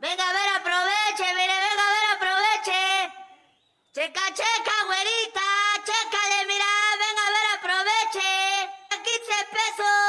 Venga, a ver, aproveche, mire, venga, a ver, aproveche. Checa, checa, güerita, checale, mira, venga, a ver, aproveche. 15 pesos.